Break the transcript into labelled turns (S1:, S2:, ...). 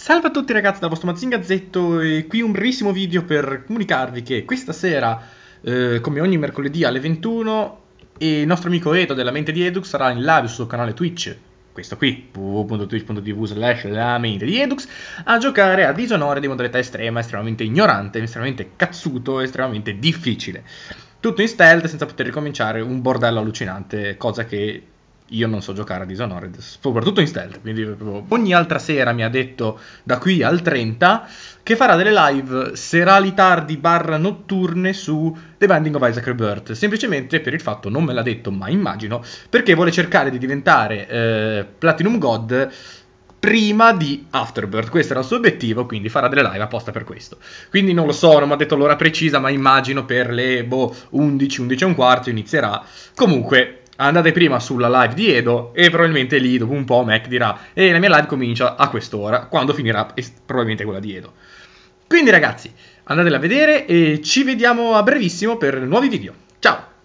S1: Salve a tutti ragazzi dal vostro Mazzin Gazzetto e qui un brevissimo video per comunicarvi che questa sera, eh, come ogni mercoledì alle 21, il nostro amico Edo della Mente di Edux sarà in live sul suo canale Twitch, questo qui, www.twitch.tv slash la mente di Edux, a giocare a Disonore di modalità estrema, estremamente ignorante, estremamente cazzuto, estremamente difficile. Tutto in stealth senza poter ricominciare un bordello allucinante, cosa che io non so giocare a Dishonored, soprattutto in stealth. Quindi ogni altra sera mi ha detto da qui al 30 che farà delle live serali tardi barra notturne su The Binding of Isaac Rebirth. Semplicemente per il fatto, non me l'ha detto, ma immagino, perché vuole cercare di diventare eh, Platinum God prima di Afterbirth. Questo era il suo obiettivo, quindi farà delle live apposta per questo. Quindi non lo so, non mi ha detto l'ora precisa, ma immagino per le boh, 11, 11 e un quarto inizierà. Comunque, andate prima sulla live di Edo e probabilmente lì dopo un po' Mac dirà e la mia live comincia a quest'ora, quando finirà probabilmente quella di Edo. Quindi ragazzi, andatela a vedere e ci vediamo a brevissimo per nuovi video. Ciao!